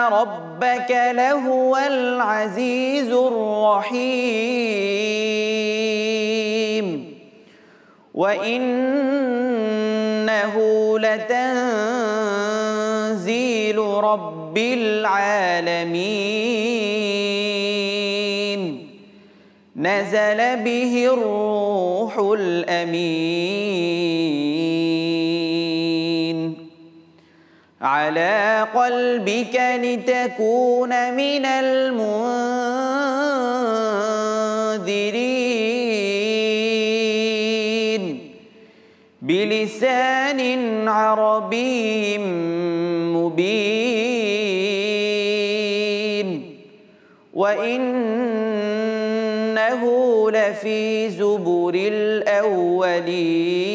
ربك لهو العزيز الرحيم وإنه لتنزيل رب العالمين نزل به الروح الأمين على قلبك لتكون من المنذرين بلسان عربي مبين وإنه لفي زبر الأولين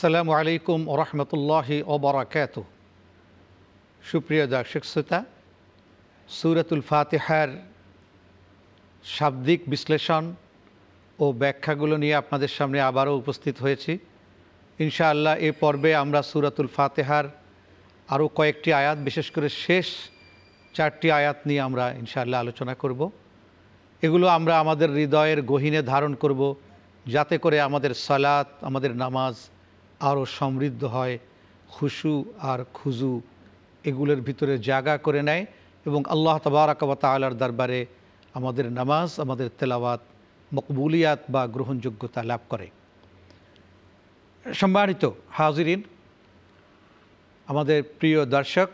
আসসালামু আলাইকুম ওরহমতুল্লাহি ওবরাকাত সুপ্রিয় দর্শক শ্রোতা সুরাতুল ফাতেহার শাব্দিক বিশ্লেষণ ও ব্যাখ্যাগুলো নিয়ে আপনাদের সামনে আবারও উপস্থিত হয়েছি ইনশাআল্লাহ এ পর্বে আমরা সুরাতুল ফাতেহার আরও কয়েকটি আয়াত বিশেষ করে শেষ চারটি আয়াত নিয়ে আমরা ইনশাআল্লাহ আলোচনা করব এগুলো আমরা আমাদের হৃদয়ের গহীনে ধারণ করব যাতে করে আমাদের সালাত আমাদের নামাজ আরও সমৃদ্ধ হয় খুশু আর খুজু এগুলোর ভিতরে জাগা করে নেয় এবং আল্লাহ তবারাকবা তালার দরবারে আমাদের নামাজ আমাদের তেলাওয়াত মকবুলিয়াত বা গ্রহণযোগ্যতা লাভ করে সম্মানিত হাজিরিন আমাদের প্রিয় দর্শক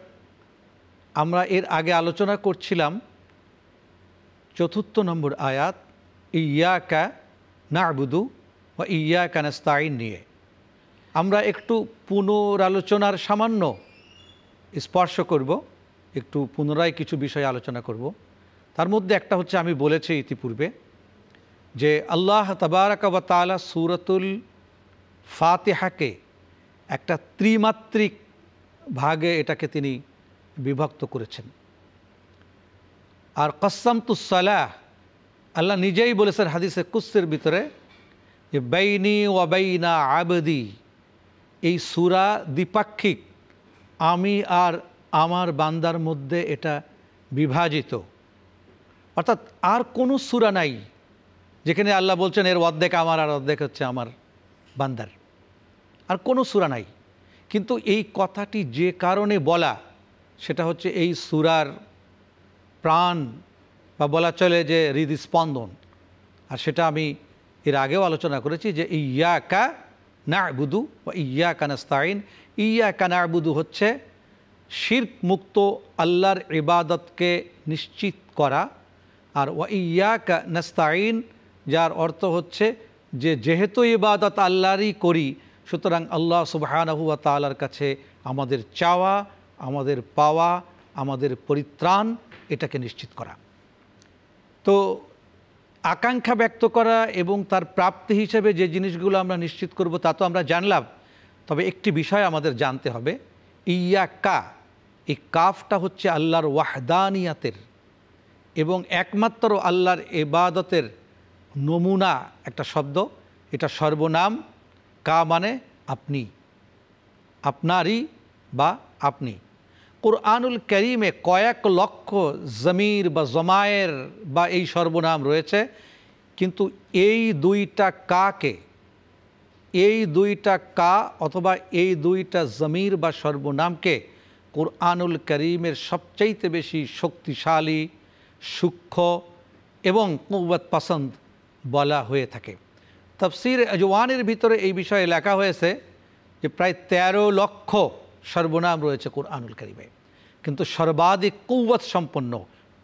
আমরা এর আগে আলোচনা করছিলাম চতুর্থ নম্বর আয়াত ইয়াকা না আবুদু বা ইয়াকা নাস্তাইন নিয়ে আমরা একটু পুনরালোচনার সামান্য স্পর্শ করব একটু পুনরায় কিছু বিষয়ে আলোচনা করব তার মধ্যে একটা হচ্ছে আমি বলেছি ইতিপূর্বে যে আল্লাহ তাবারাকাবা তালা সুরতুল ফাতেহাকে একটা ত্রিমাত্রিক ভাগে এটাকে তিনি বিভক্ত করেছেন আর কসাম তুসালাহ আল্লাহ নিজেই বলেছেন হাদিসে কুসের ভিতরে যে বাইনি ওয়াবাইনা আবদি এই সুরা দ্বিপাক্ষিক আমি আর আমার বান্দার মধ্যে এটা বিভাজিত অর্থাৎ আর কোনো সুরা নাই যেখানে আল্লাহ বলছেন এর অর্ধেক আমার আর অর্ধেক হচ্ছে আমার বান্দার আর কোনো সুরা নাই কিন্তু এই কথাটি যে কারণে বলা সেটা হচ্ছে এই সুরার প্রাণ বা বলা চলে যে হৃদস্পন্দন আর সেটা আমি এর আগেও আলোচনা করেছি যে ইয়াকা না বুদু বা ইয়া কানাস্তাইন ইয়া কানাবুদু হচ্ছে শির্ক মুক্ত আল্লাহর ইবাদতকে নিশ্চিত করা আর ওয়া ইয়া নাস্তাইন যার অর্থ হচ্ছে যে যেহেতু ইবাদত আল্লাহরই করি সুতরাং আল্লাহ সুবাহানহুয়া তালার কাছে আমাদের চাওয়া আমাদের পাওয়া আমাদের পরিত্রাণ এটাকে নিশ্চিত করা তো আকাঙ্ক্ষা ব্যক্ত করা এবং তার প্রাপ্তি হিসেবে যে জিনিসগুলো আমরা নিশ্চিত করব তা তো আমরা জানলাম তবে একটি বিষয় আমাদের জানতে হবে ইয়া কা এই কাফটা হচ্ছে আল্লাহর ওয়াহদানিয়াতের এবং একমাত্র আল্লাহর এবাদতের নমুনা একটা শব্দ এটা সর্বনাম কা মানে আপনি আপনারই বা আপনি কোরআনুল করিমে কয়েক লক্ষ জমির বা জমায়ের বা এই সর্বনাম রয়েছে কিন্তু এই দুইটা কাকে এই দুইটা কা অথবা এই দুইটা জমির বা সর্বনামকে কোরআনুল করিমের সবচাইতে বেশি শক্তিশালী সূক্ষ্ম এবং কুবত পছন্দ বলা হয়ে থাকে তফসির আজওয়ানের ভিতরে এই বিষয়ে লেখা হয়েছে যে প্রায় ১৩ লক্ষ সর্বনাম রয়েছে কোরআনুল করিমে কিন্তু সর্বাধিক কৌবত সম্পন্ন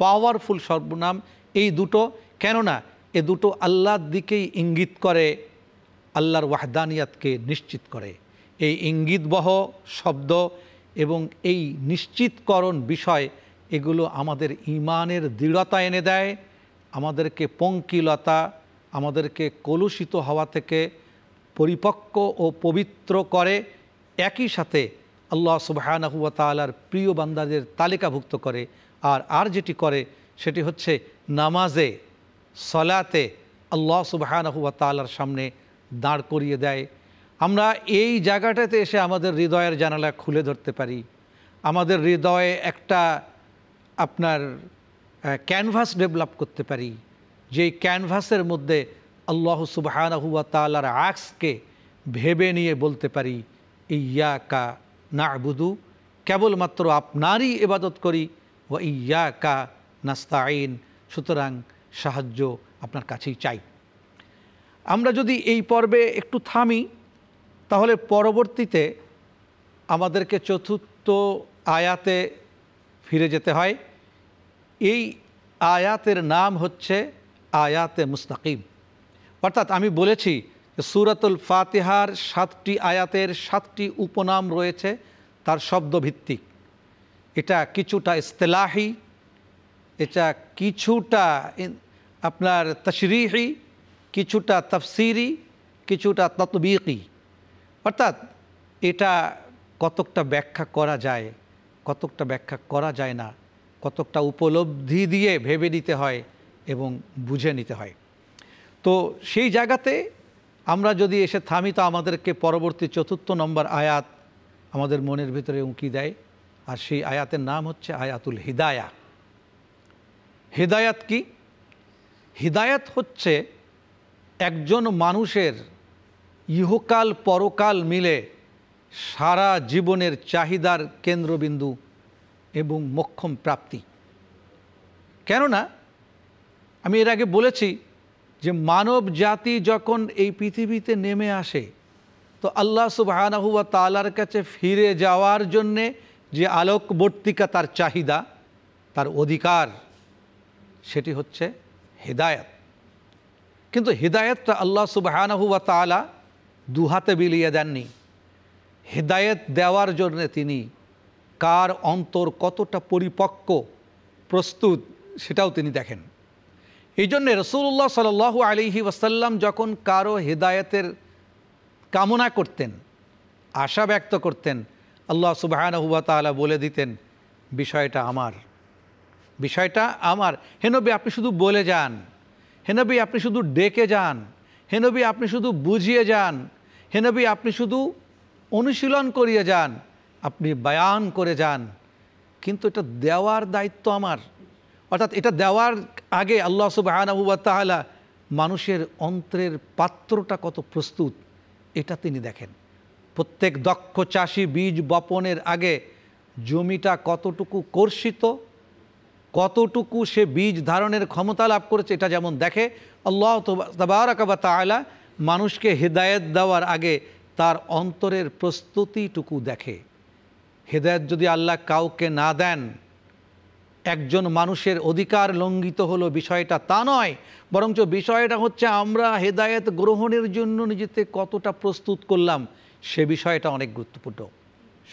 পাওয়ারফুল সর্বনাম এই দুটো কেননা এ দুটো আল্লাহর দিকেই ইঙ্গিত করে আল্লাহর ওয়াহদানিয়াতকে নিশ্চিত করে এই ইঙ্গিতবহ শব্দ এবং এই নিশ্চিতকরণ বিষয় এগুলো আমাদের ইমানের দৃঢ়তা এনে দেয় আমাদেরকে পঙ্কিলতা আমাদেরকে কলুষিত হওয়া থেকে পরিপক্ক ও পবিত্র করে একই সাথে আল্লাহ সুবাহানহুয়া তালার প্রিয় বান্দাদের তালিকাভুক্ত করে আর আর যেটি করে সেটি হচ্ছে নামাজে সলাতে আল্লাহ সুবাহানহুয়া তালার সামনে দাঁড় করিয়ে দেয় আমরা এই জায়গাটাতে এসে আমাদের হৃদয়ের জানালা খুলে ধরতে পারি আমাদের হৃদয়ে একটা আপনার ক্যানভাস ডেভেলপ করতে পারি যেই ক্যানভাসের মধ্যে আল্লাহ সুবাহানহুয়া তালার আক্সকে ভেবে নিয়ে বলতে পারি ইয়া কা না আবুদু কেবলমাত্র আপনারই এবাদত করি ও ইয়া কা নাস্তা আইন সুতরাং সাহায্য আপনার কাছেই চাই আমরা যদি এই পর্বে একটু থামি তাহলে পরবর্তীতে আমাদেরকে চতুর্থ আয়াতে ফিরে যেতে হয় এই আয়াতের নাম হচ্ছে আয়াতে মুস্তাকিম অর্থাৎ আমি বলেছি সুরাতুল ফাতিহার সাতটি আয়াতের সাতটি উপনাম রয়েছে তার শব্দভিত্তিক এটা কিছুটা ইস্তেলাহি এটা কিছুটা আপনার তশরিহি কিছুটা তফসিরি কিছুটা ততবিকি অর্থাৎ এটা কতকটা ব্যাখ্যা করা যায় কতকটা ব্যাখ্যা করা যায় না কতকটা উপলব্ধি দিয়ে ভেবে নিতে হয় এবং বুঝে নিতে হয় তো সেই জায়গাতে আমরা যদি এসে থামি তো আমাদেরকে পরবর্তী চতুর্থ নম্বর আয়াত আমাদের মনের ভিতরে উঁকি দেয় আর সেই আয়াতের নাম হচ্ছে আয়াতুল হিদায়া হিদায়াত কি হিদায়াত হচ্ছে একজন মানুষের ইহকাল পরকাল মিলে সারা জীবনের চাহিদার কেন্দ্রবিন্দু এবং মক্ষম প্রাপ্তি কেননা আমি এর আগে বলেছি যে মানব জাতি যখন এই পৃথিবীতে নেমে আসে তো আল্লাহ সুবাহানাহুয়া তালার কাছে ফিরে যাওয়ার জন্যে যে আলোকবর্তিকা তার চাহিদা তার অধিকার সেটি হচ্ছে হেদায়ত কিন্তু হেদায়তটা আল্লাহ সুবাহানাহুয়া তালা দুহাতে বিলিয়ে দেননি হেদায়েত দেওয়ার জন্যে তিনি কার অন্তর কতটা পরিপক্ক প্রস্তুত সেটাও তিনি দেখেন এই জন্যে রসুল্লাহ সাল আলিহি ওয়াসাল্লাম যখন কারো হৃদায়তের কামনা করতেন আশা ব্যক্ত করতেন আল্লাহ সুবাহানহুয়া তালা বলে দিতেন বিষয়টা আমার বিষয়টা আমার হেনবি আপনি শুধু বলে যান হেনবি আপনি শুধু ডেকে যান হেনবি আপনি শুধু বুঝিয়ে যান হেনবি আপনি শুধু অনুশীলন করিয়ে যান আপনি বায়ান করে যান কিন্তু এটা দেওয়ার দায়িত্ব আমার অর্থাৎ এটা দেওয়ার আগে আল্লাহ সুবাহ তাহলা মানুষের অন্ত্রের পাত্রটা কত প্রস্তুত এটা তিনি দেখেন প্রত্যেক দক্ষ চাষি বীজ বপনের আগে জমিটা কতটুকু কর্ষিত কতটুকু সে বীজ ধারণের ক্ষমতা লাভ করেছে এটা যেমন দেখে আল্লাহ তবারকাবা মানুষকে হেদায়েত দেওয়ার আগে তার অন্তরের প্রস্তুতিটুকু দেখে হেদায়ত যদি আল্লাহ কাউকে না দেন একজন মানুষের অধিকার লঙ্ঘিত হলো বিষয়টা তা নয় বরঞ্চ বিষয়টা হচ্ছে আমরা হেদায়েত গ্রহণের জন্য নিজেতে কতটা প্রস্তুত করলাম সে বিষয়টা অনেক গুরুত্বপূর্ণ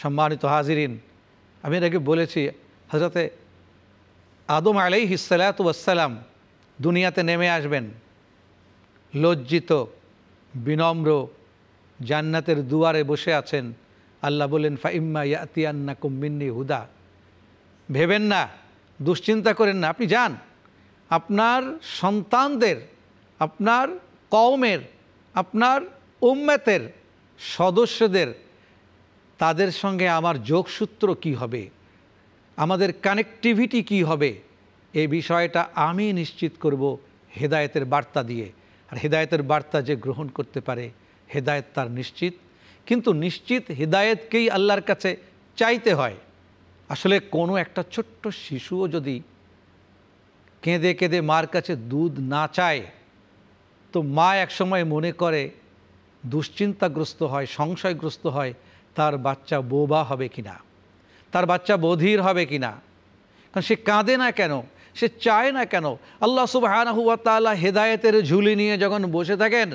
সম্মানিত হাজিরিন আমি এটাকে বলেছি হজরতে আদম আলাই হিসালাতাম দুনিয়াতে নেমে আসবেন লজ্জিত বিনম্র জান্নাতের দুয়ারে বসে আছেন আল্লাহ বলেন ফাইম্মা ইয়াতিয়ান্না কুম্মিন্নি হুদা ভেবেন না দুশ্চিন্তা করেন না আপনি যান আপনার সন্তানদের আপনার কওমের আপনার উম্মেতের সদস্যদের তাদের সঙ্গে আমার যোগসূত্র কি হবে আমাদের কানেকটিভিটি কি হবে এ বিষয়টা আমি নিশ্চিত করব হেদায়েতের বার্তা দিয়ে আর হেদায়েতের বার্তা যে গ্রহণ করতে পারে হেদায়েত তার নিশ্চিত কিন্তু নিশ্চিত হেদায়েতকেই আল্লাহর কাছে চাইতে হয় আসলে কোনো একটা ছোট্ট শিশুও যদি কেঁদে কেঁদে মার কাছে দুধ না চায় তো মা একসময় মনে করে দুশ্চিন্তাগ্রস্ত হয় সংশয়গ্রস্ত হয় তার বাচ্চা বোবা হবে কি না তার বাচ্চা বধির হবে কি না কারণ সে কাঁদে না কেন সে চায় না কেন আল্লাহ সুবাহানহুয়া হেদায়েতের ঝুলি নিয়ে যখন বসে থাকেন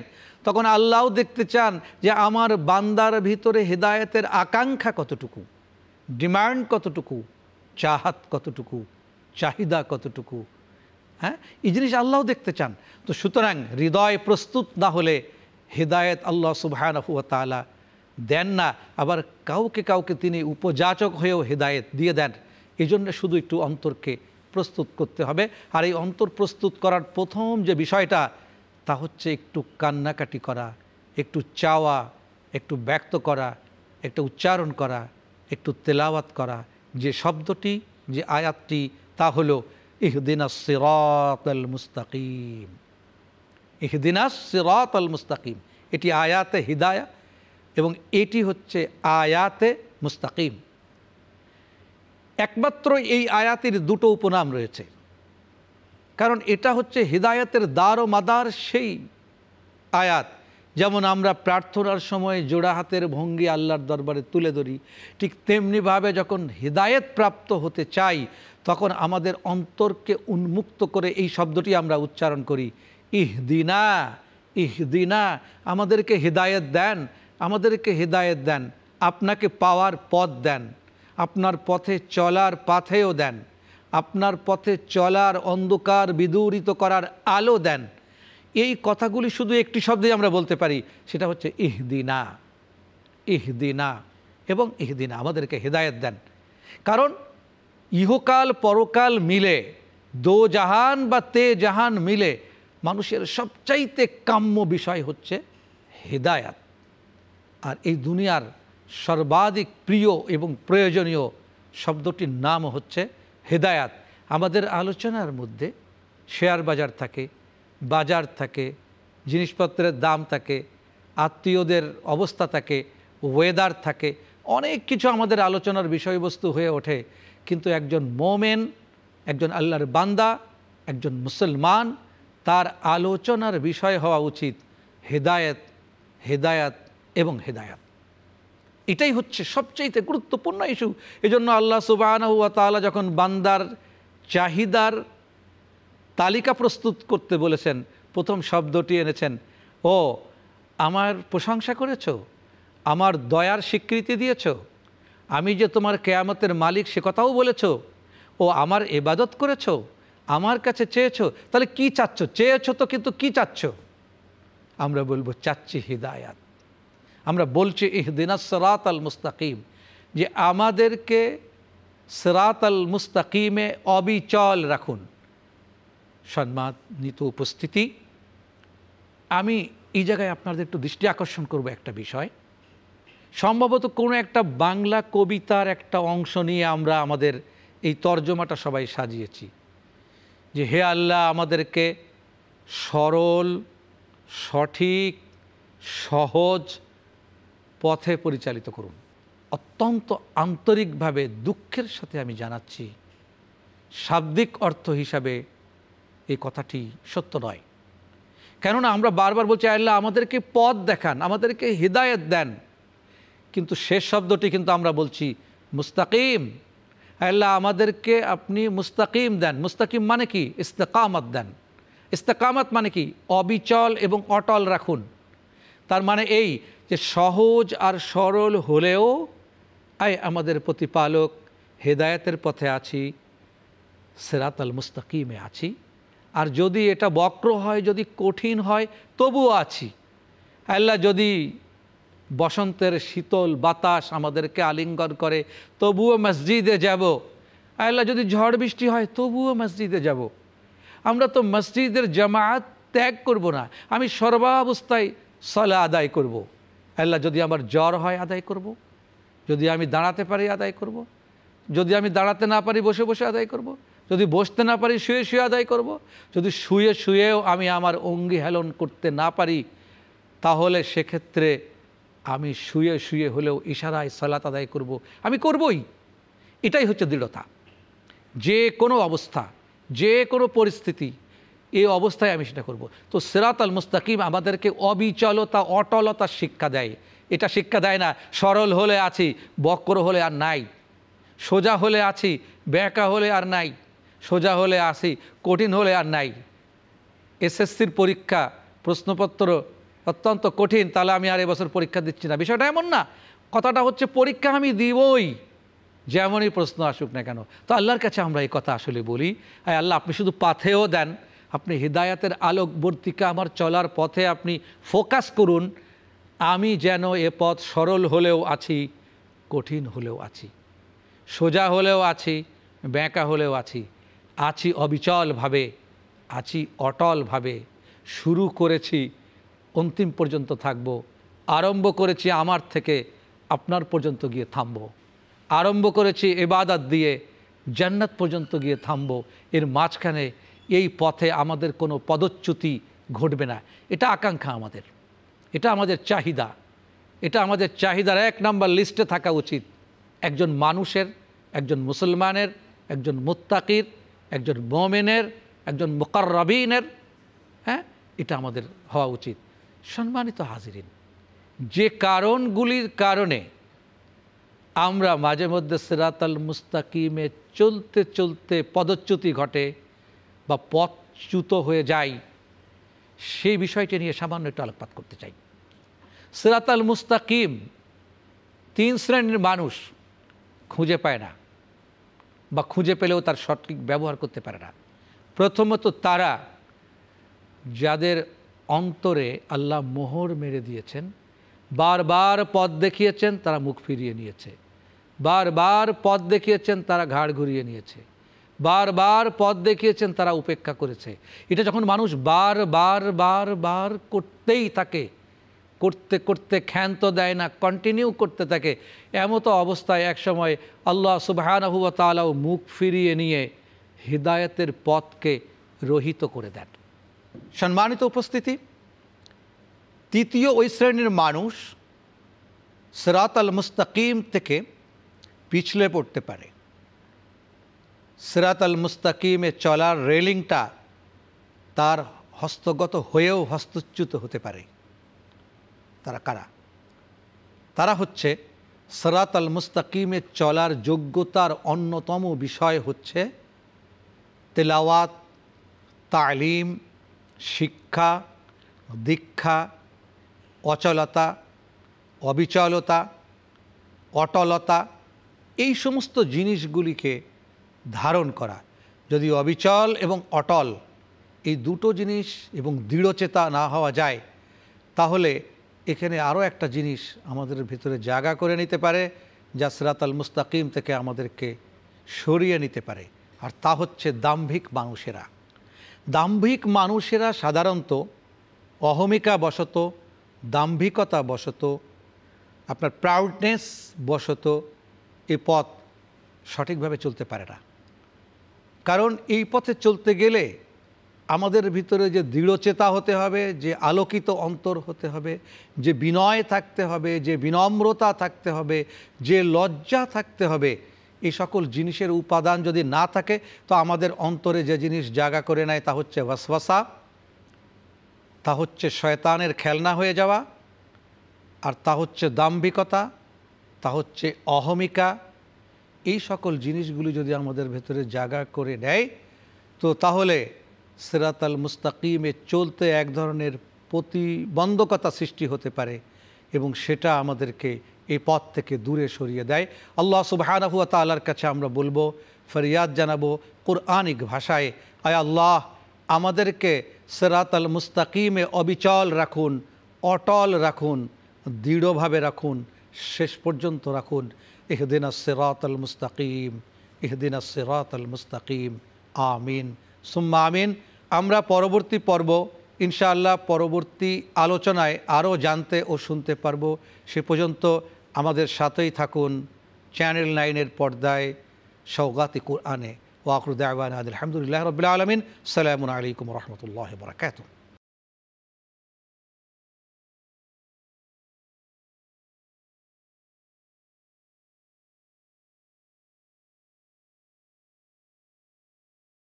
তখন আল্লাহও দেখতে চান যে আমার বান্দার ভিতরে হেদায়েতের আকাঙ্ক্ষা কতটুকু ডিমান্ড কতটুকু চাহাত কতটুকু চাহিদা কতটুকু হ্যাঁ এই জিনিস আল্লাহ দেখতে চান তো সুতরাং হৃদয় প্রস্তুত না হলে হৃদায়ত আল্লাহ সুবাহানহুয়ালা দেন না আবার কাউকে কাউকে তিনি উপযাচক হয়েও হৃদায়ত দিয়ে দেন এই জন্য শুধু একটু অন্তরকে প্রস্তুত করতে হবে আর এই অন্তর প্রস্তুত করার প্রথম যে বিষয়টা তা হচ্ছে একটু কান্নাকাটি করা একটু চাওয়া একটু ব্যক্ত করা একটা উচ্চারণ করা একটু তেলাওয়াত করা যে শব্দটি যে আয়াতটি তা হল ইহদিনাস সিরাত আল মুস্তাকিম ইহদিনাস সিরাত আল মুস্তাকিম এটি আয়াতে হিদায়া এবং এটি হচ্ছে আয়াতে মুস্তাকিম একমাত্র এই আয়াতের দুটো উপনাম রয়েছে কারণ এটা হচ্ছে হিদায়তের দ্বার ও মাদার সেই আয়াত যেমন আমরা প্রার্থনার সময় জোড়া হাতের ভঙ্গি আল্লাহর দরবারে তুলে ধরি ঠিক তেমনিভাবে যখন হৃদায়ত প্রাপ্ত হতে চাই তখন আমাদের অন্তরকে উন্মুক্ত করে এই শব্দটি আমরা উচ্চারণ করি ইহদিনা ইহদিনা আমাদেরকে হৃদায়ত দেন আমাদেরকে হৃদায়ত দেন আপনাকে পাওয়ার পথ দেন আপনার পথে চলার পাথেও দেন আপনার পথে চলার অন্ধকার বিদূরিত করার আলো দেন এই কথাগুলি শুধু একটি শব্দে আমরা বলতে পারি সেটা হচ্ছে ইহদিনা ইহদিনা এবং ইহদিনা আমাদেরকে হেদায়ত দেন কারণ ইহকাল পরকাল মিলে দো জাহান বা তে জাহান মিলে মানুষের সবচাইতে কাম্য বিষয় হচ্ছে হেদায়াত আর এই দুনিয়ার সর্বাধিক প্রিয় এবং প্রয়োজনীয় শব্দটির নাম হচ্ছে হেদায়াত আমাদের আলোচনার মধ্যে শেয়ার বাজার থাকে বাজার থাকে জিনিসপত্রের দাম থাকে আত্মীয়দের অবস্থা থাকে ওয়েদার থাকে অনেক কিছু আমাদের আলোচনার বিষয়বস্তু হয়ে ওঠে কিন্তু একজন মোমেন একজন আল্লাহর বান্দা একজন মুসলমান তার আলোচনার বিষয় হওয়া উচিত হেদায়েত হেদায়াত এবং হেদায়াত এটাই হচ্ছে সবচেয়ে গুরুত্বপূর্ণ ইস্যু এজন্য আল্লাহ সুবাহ যখন বান্দার চাহিদার তালিকা প্রস্তুত করতে বলেছেন প্রথম শব্দটি এনেছেন ও আমার প্রশংসা করেছ আমার দয়ার স্বীকৃতি দিয়েছ আমি যে তোমার কেয়ামতের মালিক সে কথাও বলেছ ও আমার এবাদত করেছ আমার কাছে চেয়েছ তাহলে কি চাচ্ছ চেয়েছ তো কিন্তু কি চাচ্ছ আমরা বলবো চাচ্ছি হৃদায়াত আমরা বলছি ইহদিনা সরাত আল মুস্তাকিম যে আমাদেরকে সরাত আল মুস্তাকিমে অবিচল রাখুন সম্মানিত উপস্থিতি আমি এই জায়গায় আপনাদের একটু দৃষ্টি আকর্ষণ করব একটা বিষয় সম্ভবত কোনো একটা বাংলা কবিতার একটা অংশ নিয়ে আমরা আমাদের এই তর্জমাটা সবাই সাজিয়েছি যে হে আল্লাহ আমাদেরকে সরল সঠিক সহজ পথে পরিচালিত করুন অত্যন্ত আন্তরিকভাবে দুঃখের সাথে আমি জানাচ্ছি শাব্দিক অর্থ হিসাবে এই কথাটি সত্য নয় কেননা আমরা বারবার বলছি আল্লাহ আমাদেরকে পথ দেখান আমাদেরকে হৃদায়ত দেন কিন্তু শেষ শব্দটি কিন্তু আমরা বলছি মুস্তাকিম আল্লাহ আমাদেরকে আপনি মুস্তাকিম দেন মুস্তাকিম মানে কি ইস্তেকামত দেন ইস্তেকামত মানে কি অবিচল এবং অটল রাখুন তার মানে এই যে সহজ আর সরল হলেও আয় আমাদের প্রতিপালক হেদায়তের পথে আছি সেরাত আল মুস্তাকিমে আছি আর যদি এটা বক্র হয় যদি কঠিন হয় তবুও আছি আল্লাহ যদি বসন্তের শীতল বাতাস আমাদেরকে আলিঙ্গন করে তবুও মসজিদে যাব আল্লাহ যদি ঝড় বৃষ্টি হয় তবুও মসজিদে যাব আমরা তো মসজিদের জামাত ত্যাগ করব না আমি সর্বাবস্থায় সলা আদায় করব। আল্লাহ যদি আমার জ্বর হয় আদায় করব। যদি আমি দাঁড়াতে পারি আদায় করব। যদি আমি দাঁড়াতে না পারি বসে বসে আদায় করব। যদি বসতে না পারি শুয়ে শুয়ে আদায় করব। যদি শুয়ে শুয়েও আমি আমার অঙ্গি হেলন করতে না পারি তাহলে সেক্ষেত্রে আমি শুয়ে শুয়ে হলেও ইশারায় সলাত আদায় করব। আমি করবই এটাই হচ্ছে দৃঢ়তা যে কোনো অবস্থা যে কোনো পরিস্থিতি এই অবস্থায় আমি সেটা করব। তো সেরাত আল মুস্তাকিম আমাদেরকে অবিচলতা অটলতা শিক্ষা দেয় এটা শিক্ষা দেয় না সরল হলে আছি বক্র হলে আর নাই সোজা হলে আছি ব্যাঁকা হলে আর নাই সোজা হলে আসি কঠিন হলে আর নাই এসএসসির পরীক্ষা প্রশ্নপত্র অত্যন্ত কঠিন তাহলে আমি আর এবছর পরীক্ষা দিচ্ছি না বিষয়টা এমন না কথাটা হচ্ছে পরীক্ষা আমি দিবই যেমনই প্রশ্ন আসুক না কেন তো আল্লাহর কাছে আমরা এই কথা আসলে বলি আর আল্লাহ আপনি শুধু পাথেও দেন আপনি হৃদায়তের আলোকবর্তিকা আমার চলার পথে আপনি ফোকাস করুন আমি যেন এ পথ সরল হলেও আছি কঠিন হলেও আছি সোজা হলেও আছি ব্যাঁকা হলেও আছি আছি অবিচলভাবে আছি অটলভাবে শুরু করেছি অন্তিম পর্যন্ত থাকব আরম্ভ করেছি আমার থেকে আপনার পর্যন্ত গিয়ে থামব আরম্ভ করেছি এবাদাত দিয়ে জান্নাত পর্যন্ত গিয়ে থামব এর মাঝখানে এই পথে আমাদের কোনো পদচ্যুতি ঘটবে না এটা আকাঙ্ক্ষা আমাদের এটা আমাদের চাহিদা এটা আমাদের চাহিদার এক নাম্বার লিস্টে থাকা উচিত একজন মানুষের একজন মুসলমানের একজন মোত্তাকির একজন মোমেনের একজন মোকাররবিনের হ্যাঁ এটা আমাদের হওয়া উচিত সম্মানিত হাজিরিন যে কারণগুলির কারণে আমরা মাঝে মধ্যে সেরাতাল মুস্তাকিমে চলতে চলতে পদচ্যুতি ঘটে বা পথচ্যুত হয়ে যাই সেই বিষয়টি নিয়ে সামান্য একটু আলোকপাত করতে চাই সেরাতাল মুস্তাকিম তিন শ্রেণীর মানুষ খুঁজে পায় না বা খুঁজে পেলেও তার সঠিক ব্যবহার করতে পারে না প্রথমত তারা যাদের অন্তরে আল্লাহ মোহর মেরে দিয়েছেন বারবার পদ দেখিয়েছেন তারা মুখ ফিরিয়ে নিয়েছে বারবার পদ দেখিয়েছেন তারা ঘাড় ঘুরিয়ে নিয়েছে বারবার পদ দেখিয়েছেন তারা উপেক্ষা করেছে এটা যখন মানুষ বার বার বার বার করতেই থাকে করতে করতে ক্ষান্ত দেয় না কন্টিনিউ করতে থাকে এমতো অবস্থায় একসময় আল্লাহ সুবাহানহুয়া তালাও মুখ ফিরিয়ে নিয়ে হৃদায়তের পথকে রহিত করে দেন সম্মানিত উপস্থিতি তৃতীয় ওই শ্রেণীর মানুষ সেরাত আল মুস্তাকিম থেকে পিছলে পড়তে পারে সেরাত আল মুস্তাকিমে চলার রেলিংটা তার হস্তগত হয়েও হস্তচ্যুত হতে পারে তারা কারা তারা হচ্ছে সরাত আল মুস্তাকিমে চলার যোগ্যতার অন্যতম বিষয় হচ্ছে তেলাওয়াত তালিম শিক্ষা দীক্ষা অচলতা অবিচলতা অটলতা এই সমস্ত জিনিসগুলিকে ধারণ করা যদি অবিচল এবং অটল এই দুটো জিনিস এবং দৃঢ়চেতা না হওয়া যায় তাহলে এখানে আরও একটা জিনিস আমাদের ভিতরে জাগা করে নিতে পারে যা আল মুস্তাকিম থেকে আমাদেরকে সরিয়ে নিতে পারে আর তা হচ্ছে দাম্ভিক মানুষেরা দাম্ভিক মানুষেরা সাধারণত অহমিকা বশত দাম্ভিকতা বশত আপনার প্রাউডনেস বশত এ পথ সঠিকভাবে চলতে পারে না কারণ এই পথে চলতে গেলে আমাদের ভিতরে যে দৃঢ়চেতা হতে হবে যে আলোকিত অন্তর হতে হবে যে বিনয় থাকতে হবে যে বিনম্রতা থাকতে হবে যে লজ্জা থাকতে হবে এই সকল জিনিসের উপাদান যদি না থাকে তো আমাদের অন্তরে যে জিনিস জাগা করে নেয় তা হচ্ছে ওয়াসওয়াসা তা হচ্ছে শয়তানের খেলনা হয়ে যাওয়া আর তা হচ্ছে দাম্ভিকতা তা হচ্ছে অহমিকা এই সকল জিনিসগুলি যদি আমাদের ভেতরে জাগা করে নেয় তো তাহলে সেরাতাল মুস্তাকিমে চলতে এক ধরনের প্রতিবন্ধকতা সৃষ্টি হতে পারে এবং সেটা আমাদেরকে এই পথ থেকে দূরে সরিয়ে দেয় আল্লাহ সুবাহানহুয়া তালার কাছে আমরা বলবো ফরিয়াদ জানাবো কোরআনিক ভাষায় আয় আল্লাহ আমাদেরকে সেরাত আল মুস্তাকিমে অবিচল রাখুন অটল রাখুন দৃঢ়ভাবে রাখুন শেষ পর্যন্ত রাখুন ইহদিন সেরাত আল মুস্তাকিম ইহদিন সেরাত আল মুস্তাকিম আমিন সুম্মা আমিন আমরা পরবর্তী পর্ব ইনশাআল্লাহ পরবর্তী আলোচনায় আরও জানতে ও শুনতে পারব সে পর্যন্ত আমাদের সাথেই থাকুন চ্যানেল নাইনের পর্দায় সৌগাতি কুরআনে ওয়াকরুদ্দাওয়ান আলহামদুলিল্লাহ রবিল আলমিন সালামুন আলাইকুম রহমতুল্লাহ বরাকাত